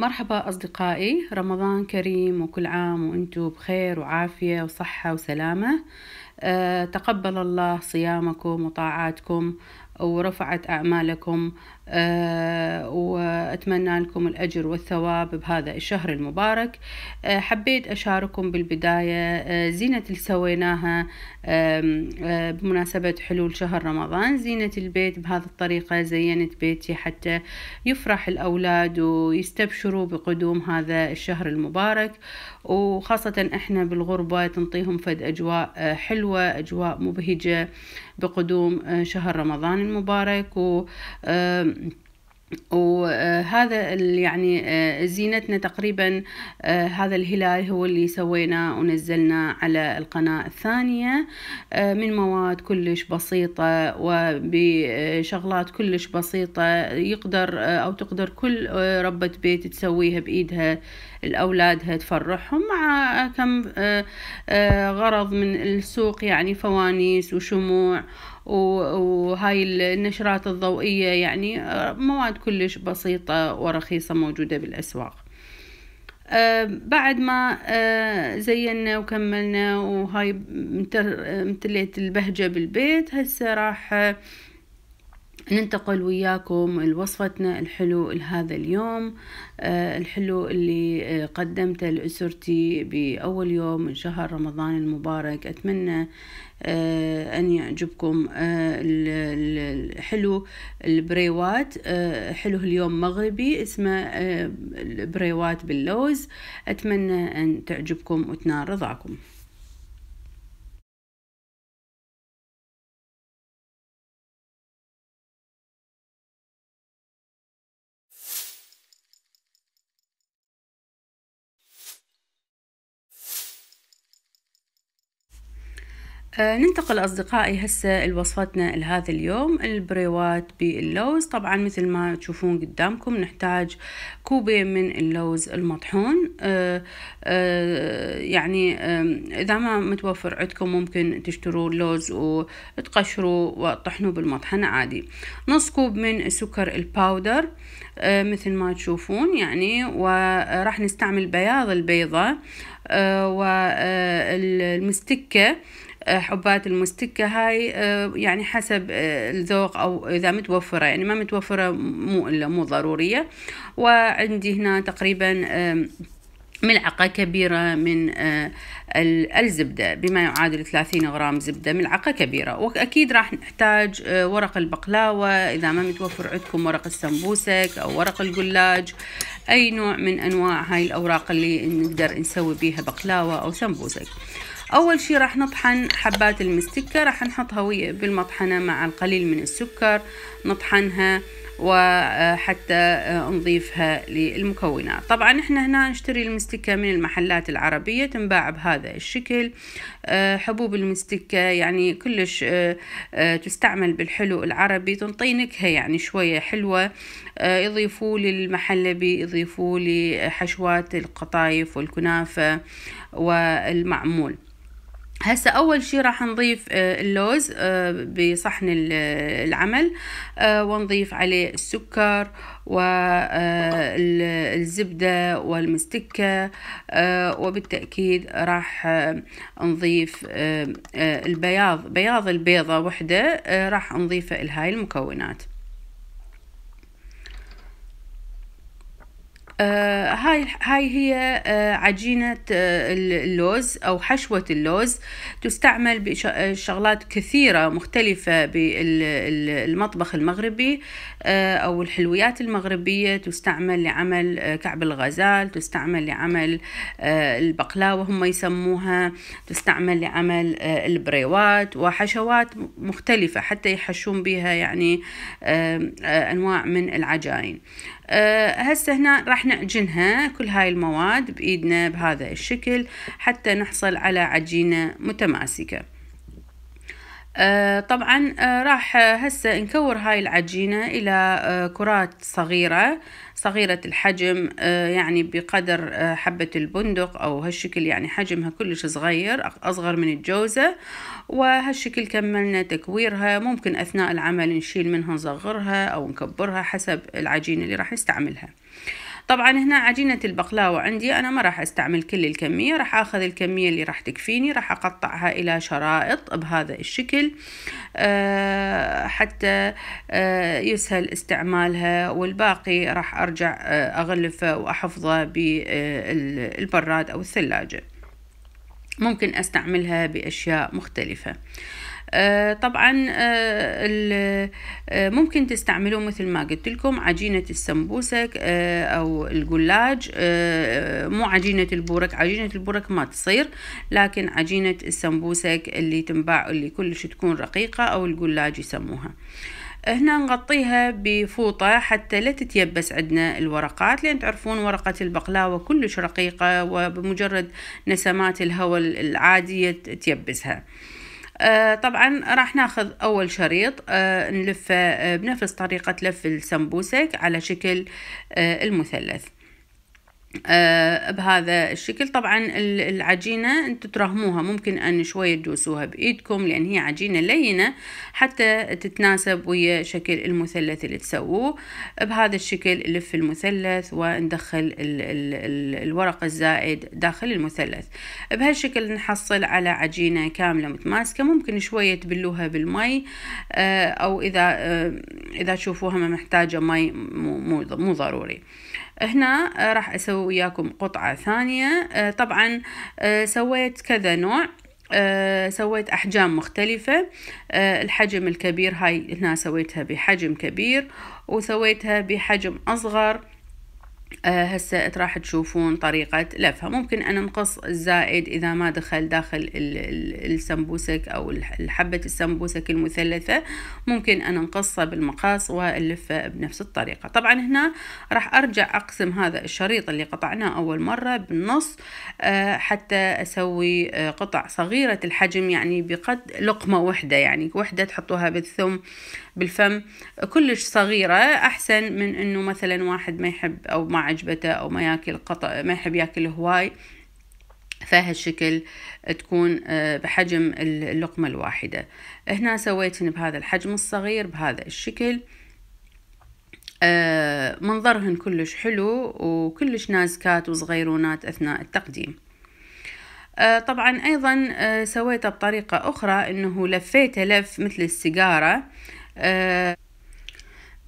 مرحبا أصدقائي رمضان كريم وكل عام وأنتم بخير وعافية وصحة وسلامة أه تقبل الله صيامكم وطاعاتكم ورفعت أعمالكم آه، وأتمنى لكم الأجر والثواب بهذا الشهر المبارك آه، حبيت أشارككم بالبداية آه، زينة اللي سويناها بمناسبة حلول شهر رمضان زينة البيت بهذه الطريقة زينت بيتي حتى يفرح الأولاد ويستبشروا بقدوم هذا الشهر المبارك وخاصة إحنا بالغربة تنطيهم فد أجواء حلوة أجواء مبهجة بقدوم شهر رمضان المبارك و وهذا يعني آه، زينتنا تقريبا آه، هذا الهلال هو اللي سويناه ونزلناه على القناة الثانية آه، من مواد كلش بسيطة وبشغلات كلش بسيطة يقدر أو تقدر كل ربة بيت تسويها بإيدها لأولادها تفرحهم مع كم غرض من السوق يعني فوانيس وشموع وهاي النشرات الضوئية يعني آه، مواد كلش بسيطة ورخيصة موجودة بالأسواق آه، بعد ما آه، زينا وكملنا وهاي امتليت البهجة بالبيت هسه راح ننتقل وياكم لوصفتنا الحلو لهذا اليوم أه الحلو اللي آه، قدمته لأسرتي بأول يوم من شهر رمضان المبارك أتمنى أه أن يعجبكم أه الحلو البريوات آه، حلو اليوم مغربي اسمه آه، البريوات باللوز أتمنى أن تعجبكم وتنال رضاكم آه، ننتقل أصدقائي هسه لوصفتنا لهذا اليوم البريوات باللوز طبعا مثل ما تشوفون قدامكم نحتاج كوبين من اللوز المطحون آآ آه، آه، يعني آآ إذا ما متوفر عندكم ممكن تشتروا اللوز وتقشروا وتطحنوا بالمطحنة عادي نص كوب من السكر الباودر مثل ما تشوفون يعني وراح نستعمل بياض البيضة والمستكة آه، حبات المستكة هاي آه، يعني حسب آه، الذوق أو إذا متوفرة يعني ما متوفرة مو إلا مو ضرورية وعندي هنا تقريبا ملعقة كبيرة من الزبدة بما يعادل 30 غرام زبدة ملعقة كبيرة وأكيد راح نحتاج ورق البقلاوة إذا ما متوفر عندكم ورق السمبوسك أو ورق القلاج أي نوع من أنواع هاي الأوراق اللي نقدر نسوي بيها بقلاوة أو سمبوسك أول شي راح نطحن حبات المستكة راح نحطها بالمطحنة مع القليل من السكر نطحنها وحتى آه، آه، نضيفها للمكونات طبعا احنا هنا نشتري المستكة من المحلات العربية تنباع بهذا الشكل آه، حبوب المستكة يعني كلش تستعمل بالحلو العربي تنطي نكهة يعني شوية حلوة يضيفوا للمحلبي يضيفوا لحشوات القطايف والكنافة والمعمول هسه اول شي راح نضيف آه، اللوز آه، بصحن آه، العمل ونضيف عليه السكر والزبدة والمستكة وبالتأكيد راح نضيف البياض بياض البيضة وحدة راح نضيفه لهاي المكونات آه هاي هاي هي آه عجينة آه اللوز أو حشوة اللوز تستعمل بشغلات آه، كثيرة مختلفة بالمطبخ المغربي آه، أو الحلويات المغربية تستعمل لعمل آه، كعب الغزال تستعمل لعمل البقلاوة هم يسموها تستعمل لعمل البريوات وحشوات مختلفة حتى يحشون بها يعني أنواع من العجائن أه هسه هنا راح نعجنها كل هاي المواد بإيدنا بهذا الشكل حتى نحصل على عجينة متماسكة آه، طبعا آه، راح آه، هسه نكور هاي العجينة إلى كرات صغيرة صغيرة الحجم يعني بقدر حبة البندق أو هالشكل يعني حجمها كلش صغير أصغر من الجوزة وهالشكل كملنا تكويرها ممكن أثناء العمل نشيل منها نصغرها أو نكبرها حسب العجينة اللي راح نستعملها طبعا هنا عجينة البقلاوة عندي أنا ما راح أستعمل كل الكمية راح أخذ الكمية اللي راح تكفيني راح أقطعها إلى شرائط بهذا الشكل أه حتى أه يسهل استعمالها والباقي راح أرجع آه، أغلفه وأحفظه بالبراد آه، أو الثلاجة ممكن أستعملها بأشياء مختلفة آه، طبعا آه، آه، ممكن تستعملوا مثل ما قلت لكم عجينة السمبوسك أو القلاج مو عجينة البورك عجينة البورك ما تصير لكن عجينة السمبوسك اللي تنباع اللي كلش تكون رقيقة أو القلاج يسموها هنا نغطيها بفوطة حتى لا تتيبس عندنا الورقات لأن تعرفون ورقة البقلاوة كلش رقيقة وبمجرد نسمات الهواء العادية تيبسها آه طبعا راح ناخذ اول شريط آه نلفه آه، بنفس طريقة لف السمبوسك على شكل آه المثلث آه، بهذا الشكل طبعا العجينة انتو ترهموها ممكن ان شوية تدوسوها بايدكم لان هي عجينة لينة حتى تتناسب ويا شكل المثلث اللي تسووه بهذا الشكل لف المثلث وندخل ال ال ال الورق الزائد داخل المثلث بهالشكل نحصل على عجينة كاملة متماسكة ممكن شوية تبلوها بالمي آه، او اذا آه، اذا تشوفوها محتاجة مي مو, مو, مو ضروري هنا آه، راح اسوي وياكم قطعة ثانية آه، طبعا آه، سويت كذا نوع أه سويت احجام مختلفة أه الحجم الكبير هاي هنا سويتها بحجم كبير وسويتها بحجم اصغر آه، هسه راح تشوفون طريقة لفها ممكن نقص الزائد إذا ما دخل داخل السمبوسك أو حبة السمبوسك المثلثة ممكن أن نقصها بالمقاس واللفه بنفس الطريقة طبعا هنا راح أرجع أقسم هذا الشريط اللي قطعناه أول مرة بالنص آه، حتى أسوي آه، قطع صغيرة الحجم يعني بقد لقمة وحدة يعني وحدة تحطوها بالثم بالفم كلش صغيرة أحسن من أنه مثلا واحد ما يحب أو ما ما عجبته او ما ياكل قط ما يحب ياكل هواي فهالشكل تكون آه، بحجم اللقمة الواحدة هنا سويتهن بهذا الحجم الصغير بهذا الشكل آه، منظرهن كلش حلو وكلش نازكات وصغيرونات أثناء التقديم آه، طبعا أيضا سويته بطريقة أخرى أنه لفيته لف مثل السيجارة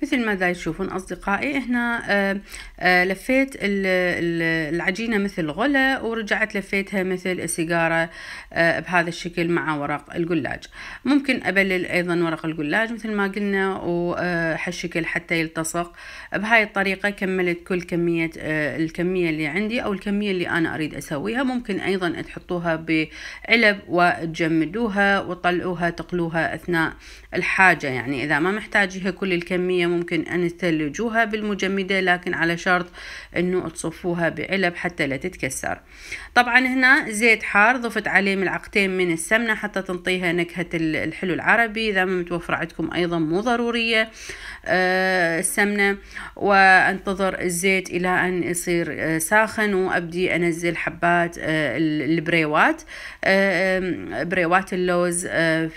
مثل ما دا تشوفون أصدقائي هنا آه، آه، لفيت العجينة مثل غلة ورجعت لفيتها مثل السيجارة آه، بهذا الشكل مع ورق القلاج ممكن أبلل أيضا ورق القلاج مثل ما قلنا وحشكل حتى يلتصق بهاي الطريقة كملت كل كمية الكمية اللي عندي أو الكمية اللي أنا أريد أسويها ممكن أيضا تحطوها بعلب وتجمدوها وطلعوها تقلوها أثناء الحاجة يعني إذا ما محتاجيها كل الكمية ممكن أن تثلجوها بالمجمدة لكن على شرط أنه تصفوها بعلب حتى لا تتكسر طبعا هنا زيت حار ضفت عليه ملعقتين من السمنة حتى تنطيها نكهة الحلو العربي إذا ما متوفر عندكم أيضا مو ضرورية آه، السمنة وأنتظر الزيت إلى أن يصير آه، ساخن وأبدي أنزل حبات آه، البريوات بريوات اللوز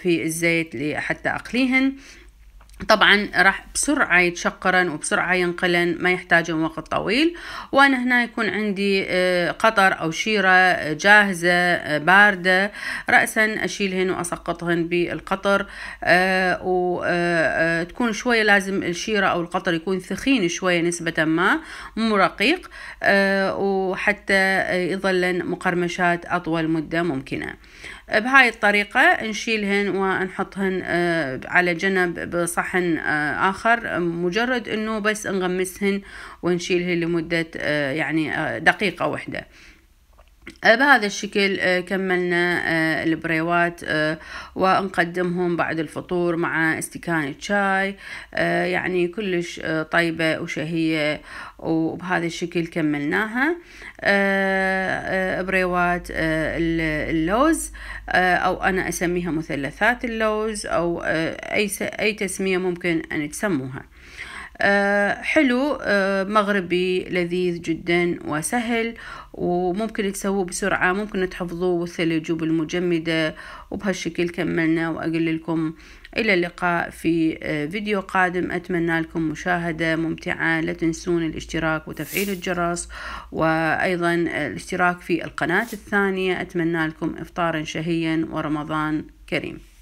في الزيت حتى أقليهن طبعا راح بسرعة يتشقرن وبسرعة ينقلن ما يحتاجون وقت طويل وانا هنا يكون عندي آه، قطر او شيرة جاهزة آه، باردة رأسا اشيلهن واسقطهن بالقطر آه، وتكون شوية لازم الشيرة او القطر يكون ثخين شوية نسبة ما مو رقيق وحتى يظلن مقرمشات اطول مدة ممكنة بهاي الطريقة نشيلهن ونحطهن آه، على جنب بصحن آه، آخر مجرد أنه بس نغمسهن ونشيلهن لمدة آه، يعني دقيقة واحدة بهذا الشكل آه، كملنا آه، البريوات آه، ونقدمهم بعد الفطور مع استكان الشاي يعني كلش طيبة وشهية وبهذا الشكل كملناها بريوات اللوز أو أنا أسميها مثلثات اللوز أو أي تسمية ممكن أن تسموها آه، حلو آه، مغربي لذيذ جدا وسهل وممكن تسووه بسرعة ممكن تحفظوه بالثلج بالمجمدة وبهالشكل كملنا وأقول لكم إلى اللقاء في آه، فيديو قادم أتمنى لكم مشاهدة ممتعة لا تنسون الاشتراك وتفعيل الجرس وأيضا الاشتراك في القناة الثانية أتمنى لكم إفطارا شهيا ورمضان كريم